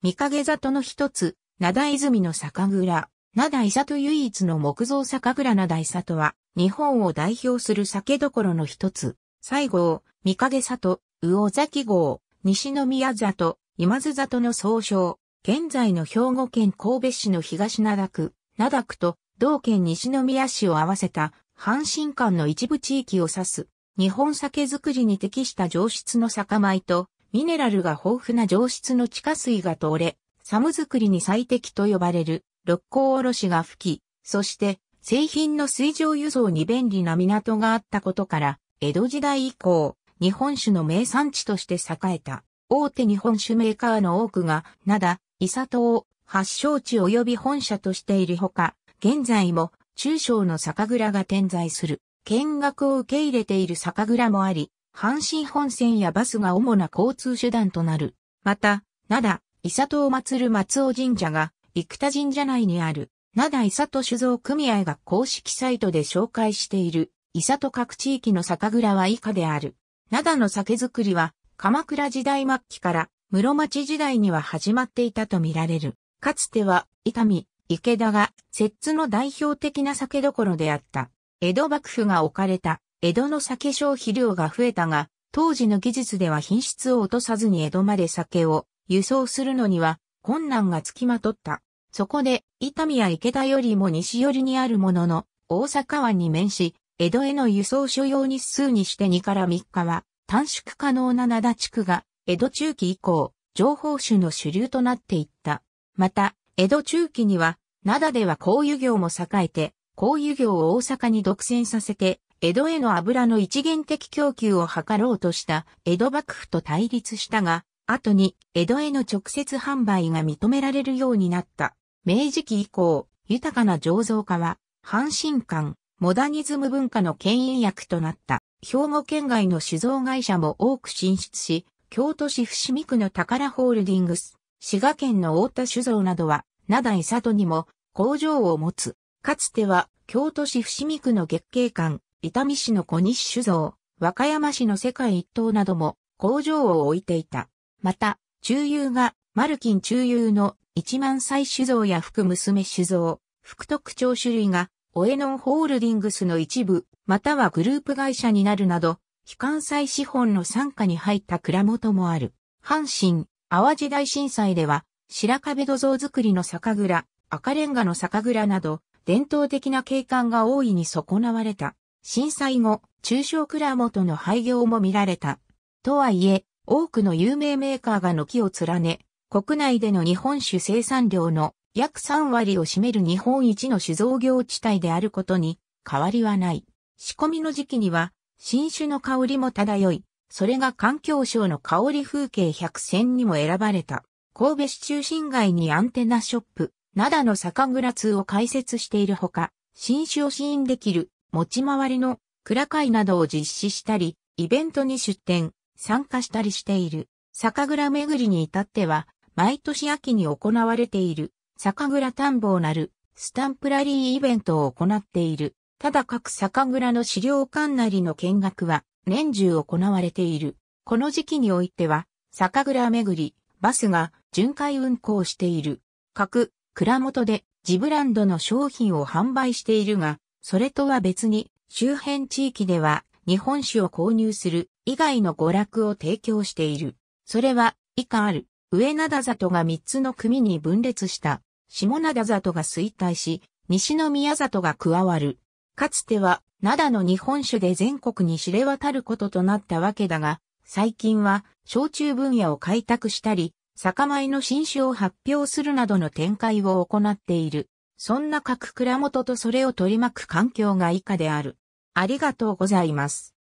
三影里の一つ、灘泉の酒蔵。灘伊里唯一の木造酒蔵灘伊里は、日本を代表する酒どころの一つ。西郷、三影里、魚崎郷、西宮里、今津里の総称。現在の兵庫県神戸市の東灘区、灘区と同県西宮市を合わせた阪神間の一部地域を指す。日本酒造りに適した上質の酒米とミネラルが豊富な上質の地下水が通れ、サム作りに最適と呼ばれる六甲おろしが吹き、そして製品の水上輸送に便利な港があったことから、江戸時代以降、日本酒の名産地として栄えた。大手日本酒メーカーの多くが、灘、伊佐島、発祥地及び本社としているほか、現在も中小の酒蔵が点在する。見学を受け入れている酒蔵もあり、阪神本線やバスが主な交通手段となる。また、灘、伊佐藤祭松尾神社が、生田神社内にある、灘伊佐藤酒造組合が公式サイトで紹介している、伊佐藤各地域の酒蔵は以下である。灘の酒造りは、鎌倉時代末期から、室町時代には始まっていたとみられる。かつては、伊丹、池田が、摂津の代表的な酒どころであった。江戸幕府が置かれた江戸の酒消費量が増えたが、当時の技術では品質を落とさずに江戸まで酒を輸送するのには困難がつきまとった。そこで、伊丹や池田よりも西寄りにあるものの、大阪湾に面し、江戸への輸送所用日数にして2から3日は、短縮可能な灘地区が、江戸中期以降、情報種の主流となっていった。また、江戸中期には、灘では香油業も栄えて、香油業を大阪に独占させて、江戸への油の一元的供給を図ろうとした江戸幕府と対立したが、後に江戸への直接販売が認められるようになった。明治期以降、豊かな醸造家は、阪神館、モダニズム文化の牽引役となった。兵庫県外の酒造会社も多く進出し、京都市伏見区の宝ホールディングス、滋賀県の大田酒造などは、灘井里にも工場を持つ。かつては京都市伏見区の月景館、伊丹市の小西酒造、和歌山市の世界一等なども工場を置いていた。また、中優が、マルキン中優の一万歳酒造や福娘酒造、福特徴種類が、オエノンホールディングスの一部、またはグループ会社になるなど、非関西資本の傘下に入った蔵元もある。阪神、淡路大震災では、白壁土蔵造りの酒蔵、赤レンガの酒蔵など、伝統的な景観が大いに損なわれた。震災後、中小蔵元の廃業も見られた。とはいえ、多くの有名メーカーが軒を連ね、国内での日本酒生産量の約3割を占める日本一の酒造業地帯であることに変わりはない。仕込みの時期には新酒の香りも漂い、それが環境省の香り風景100選にも選ばれた。神戸市中心街にアンテナショップ、灘の酒蔵通を開設しているほか、新酒を試飲できる持ち回りの蔵会などを実施したり、イベントに出展、参加したりしている。酒蔵巡りに至っては、毎年秋に行われている、酒蔵探訪なる、スタンプラリーイベントを行っている。ただ各酒蔵の資料館なりの見学は、年中行われている。この時期においては、酒蔵巡り、バスが巡回運行している。各、蔵元で自ブランドの商品を販売しているが、それとは別に、周辺地域では、日本酒を購入する以外の娯楽を提供している。それは、以下ある、上灘里が3つの組に分裂した、下灘里が衰退し、西宮里が加わる。かつては、灘の日本酒で全国に知れ渡ることとなったわけだが、最近は、焼酎分野を開拓したり、酒米の新酒を発表するなどの展開を行っている。そんな各蔵元とそれを取り巻く環境が以下である。ありがとうございます。